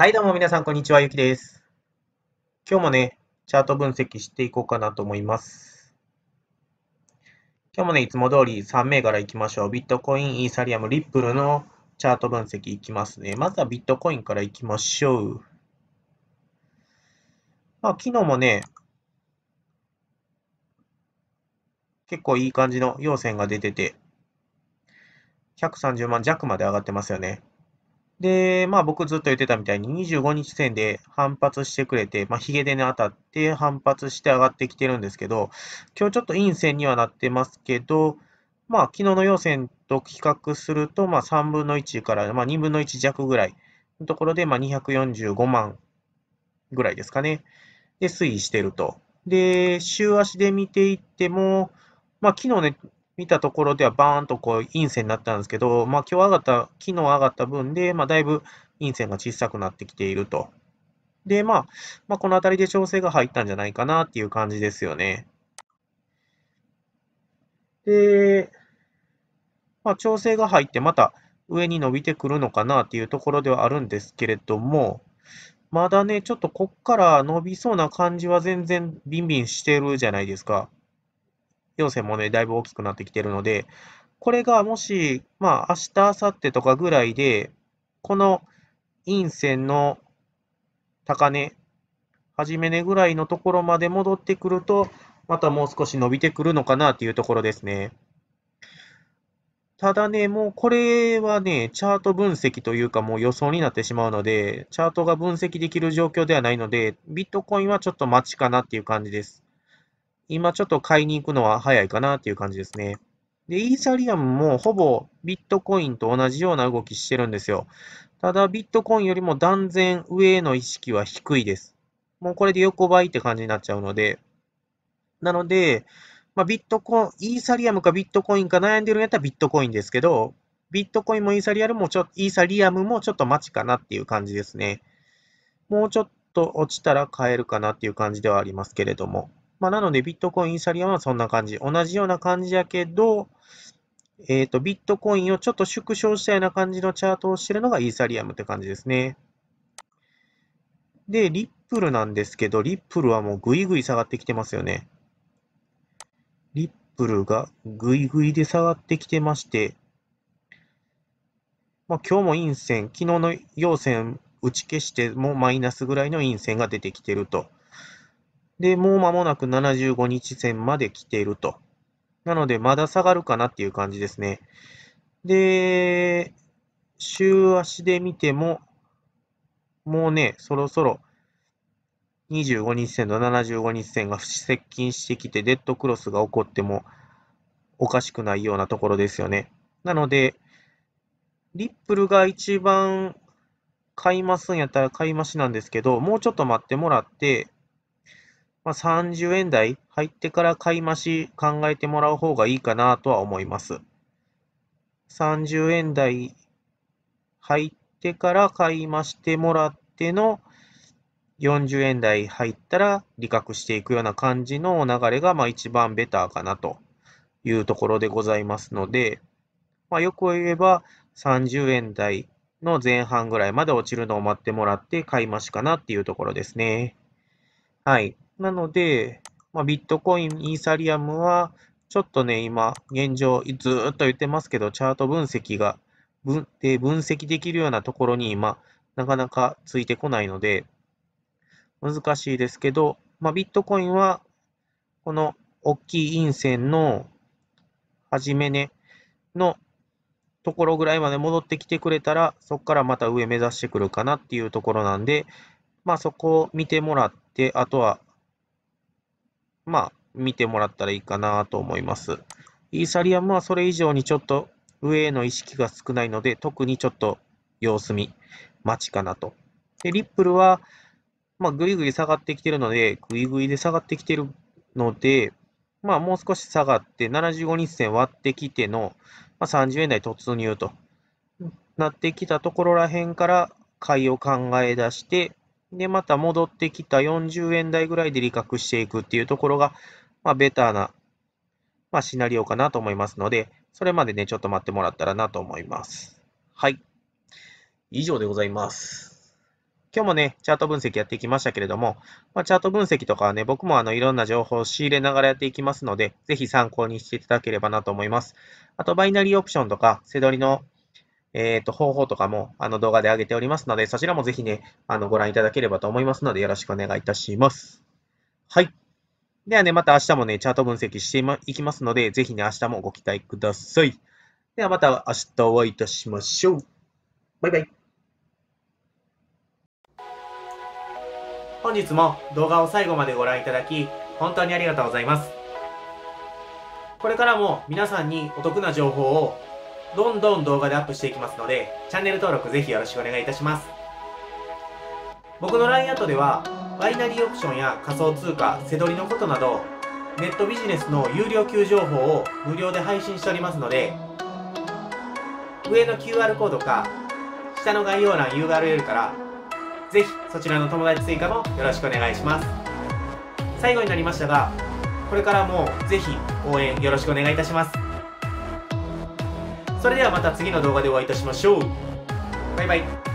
はい、どうも皆さん、こんにちは。ゆきです。今日もね、チャート分析していこうかなと思います。今日もね、いつも通り3銘柄いきましょう。ビットコイン、イーサリアム、リップルのチャート分析いきますね。まずはビットコインからいきましょう。まあ、昨日もね、結構いい感じの陽線が出てて、130万弱まで上がってますよね。で、まあ僕ずっと言ってたみたいに25日戦で反発してくれて、まあヒゲでね当たって反発して上がってきてるんですけど、今日ちょっと陰線にはなってますけど、まあ昨日の陽線と比較すると、まあ3分の1から、まあ、2分の1弱ぐらいのところで、まあ245万ぐらいですかね。で、推移してると。で、週足で見ていっても、まあ昨日ね、見たところではバーンとこう陰線になったんですけど、まあ、今日上がった、昨日上がった分で、まあ、だいぶ陰線が小さくなってきていると。で、まあ、まあ、この辺りで調整が入ったんじゃないかなっていう感じですよね。で、まあ、調整が入ってまた上に伸びてくるのかなっていうところではあるんですけれども、まだね、ちょっとこっから伸びそうな感じは全然ビンビンしてるじゃないですか。陽請もね、だいぶ大きくなってきてるので、これがもし、まあ、明日、明後日とかぐらいで、この陰線の高値、初め値ぐらいのところまで戻ってくると、またもう少し伸びてくるのかなっていうところですね。ただね、もうこれはね、チャート分析というかもう予想になってしまうので、チャートが分析できる状況ではないので、ビットコインはちょっと待ちかなっていう感じです。今ちょっと買いに行くのは早いかなっていう感じですね。で、イーサリアムもほぼビットコインと同じような動きしてるんですよ。ただ、ビットコインよりも断然上への意識は低いです。もうこれで横ばいって感じになっちゃうので。なので、まあ、ビットコイン、イーサリアムかビットコインか悩んでるんやったらビットコインですけど、ビットコインもイーサリアムもちょイーサリアムもちょっと待ちかなっていう感じですね。もうちょっと落ちたら買えるかなっていう感じではありますけれども。まあ、なので、ビットコイン、イーサリアムはそんな感じ。同じような感じやけど、えっ、ー、と、ビットコインをちょっと縮小したような感じのチャートをしてるのがイーサリアムって感じですね。で、リップルなんですけど、リップルはもうグイグイ下がってきてますよね。リップルがグイグイで下がってきてまして、まあ、今日も陰線、昨日の陽線打ち消してもマイナスぐらいの陰線が出てきてると。で、もう間もなく75日線まで来ていると。なので、まだ下がるかなっていう感じですね。で、週足で見ても、もうね、そろそろ25日線と75日線が接近してきて、デッドクロスが起こってもおかしくないようなところですよね。なので、リップルが一番買いますんやったら買い増しなんですけど、もうちょっと待ってもらって、まあ、30円台入ってから買い増し考えてもらう方がいいかなとは思います。30円台入ってから買い増してもらっての40円台入ったら利確していくような感じの流れがまあ一番ベターかなというところでございますので、まあ、よく言えば30円台の前半ぐらいまで落ちるのを待ってもらって買い増しかなっていうところですね。はい。なので、まあ、ビットコイン、イーサリアムは、ちょっとね、今、現状、ずっと言ってますけど、チャート分析が、分で分析できるようなところに今、なかなかついてこないので、難しいですけど、まあ、ビットコインは、この大きい陰線の始めね、のところぐらいまで戻ってきてくれたら、そこからまた上目指してくるかなっていうところなんで、まあそこを見てもらって、あとはまあ、見てもらったらいいかなと思います。イーサリアムはそれ以上にちょっと上への意識が少ないので、特にちょっと様子見、待ちかなと。で、リップルは、まあ、ぐいぐい下がってきてるので、ぐいぐいで下がってきてるので、まあ、もう少し下がって、75日線割ってきての、まあ、30円台突入となってきたところらへんから、買いを考え出して、で、また戻ってきた40円台ぐらいで利確していくっていうところが、まあ、ベターな、まあ、シナリオかなと思いますので、それまでね、ちょっと待ってもらったらなと思います。はい。以上でございます。今日もね、チャート分析やってきましたけれども、まあ、チャート分析とかはね、僕もあのいろんな情報を仕入れながらやっていきますので、ぜひ参考にしていただければなと思います。あと、バイナリーオプションとか、セドりのえっ、ー、と、方法とかも、あの、動画で上げておりますので、そちらもぜひね、あの、ご覧いただければと思いますので、よろしくお願いいたします。はい。ではね、また明日もね、チャート分析していきますので、ぜひね、明日もご期待ください。ではまた明日お会いいたしましょう。バイバイ。本日も動画を最後までご覧いただき、本当にありがとうございます。これからも皆さんにお得な情報をどんどん動画でアップしていきますので、チャンネル登録ぜひよろしくお願いいたします。僕の LINE アットでは、バイナリーオプションや仮想通貨、せどりのことなど、ネットビジネスの有料級情報を無料で配信しておりますので、上の QR コードか、下の概要欄 URL から、ぜひそちらの友達追加もよろしくお願いします。最後になりましたが、これからもぜひ応援よろしくお願いいたします。それではまた次の動画でお会いいたしましょうバイバイ